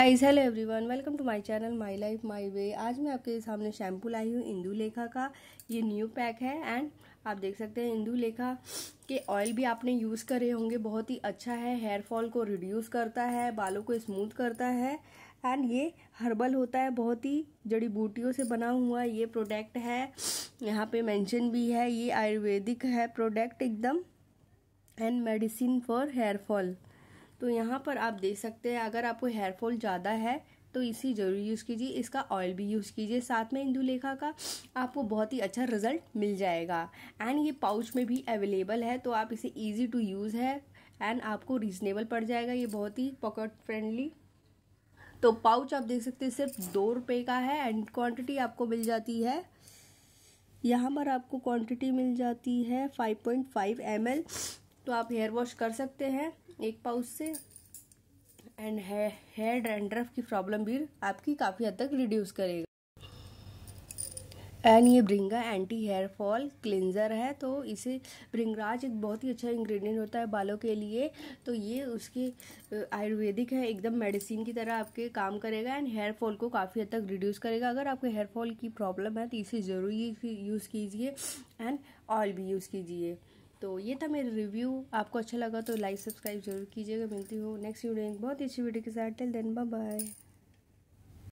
guys hello everyone welcome to my channel my life my way आज मैं आपके सामने शैम्पू लाई हूँ इंदू लेखा का ये न्यू पैक है एंड आप देख सकते हैं इंदू लेखा के ऑयल भी आपने यूज़ करे होंगे बहुत ही अच्छा है हेयर फॉल को रिड्यूस करता है बालों को स्मूथ करता है एंड ये हर्बल होता है बहुत ही जड़ी बूटियों से बना हुआ ये प्रोडक्ट है यहाँ पे मैंशन भी है ये आयुर्वेदिक है प्रोडक्ट एकदम and medicine for hair fall तो यहाँ पर आप देख सकते हैं अगर आपको हेयर फॉल ज़्यादा है तो इसी ज़रूर यूज़ कीजिए इसका ऑयल भी यूज़ कीजिए साथ में इंदुलेखा का आपको बहुत ही अच्छा रिजल्ट मिल जाएगा एंड ये पाउच में भी अवेलेबल है तो आप इसे ईजी टू यूज़ है एंड आपको रीजनेबल पड़ जाएगा ये बहुत ही पॉकेट फ्रेंडली तो पाउच आप देख सकते हैं सिर्फ दो रुपये का है एंड क्वान्टिटी आपको मिल जाती है यहाँ पर आपको क्वान्टिटी मिल जाती है फाइव पॉइंट तो आप हेयर वॉश कर सकते हैं एक पाउच से एंड हेयर ड्रेंड्रफ की प्रॉब्लम भी आपकी काफ़ी हद तक रिड्यूस करेगा एंड ये ब्रिंगा एंटी हेयर फॉल क्लिनजर है तो इसे ब्रिंगराज एक बहुत ही अच्छा इंग्रेडिएंट होता है बालों के लिए तो ये उसके आयुर्वेदिक है एकदम मेडिसिन की तरह आपके काम करेगा एंड हेयर फॉल को काफ़ी हद तक रिड्यूस करेगा अगर आपको हेयर फॉल की प्रॉब्लम है तो इसे जरूरी यूज़ कीजिए एंड ऑयल भी यूज़ कीजिए तो ये था मेरा रिव्यू आपको अच्छा लगा तो लाइक सब्सक्राइब जरूर कीजिएगा मिलती हूँ नेक्स्ट वीडियो एक बहुत ही अच्छी वीडियो के साथ टेल देन बाय बाय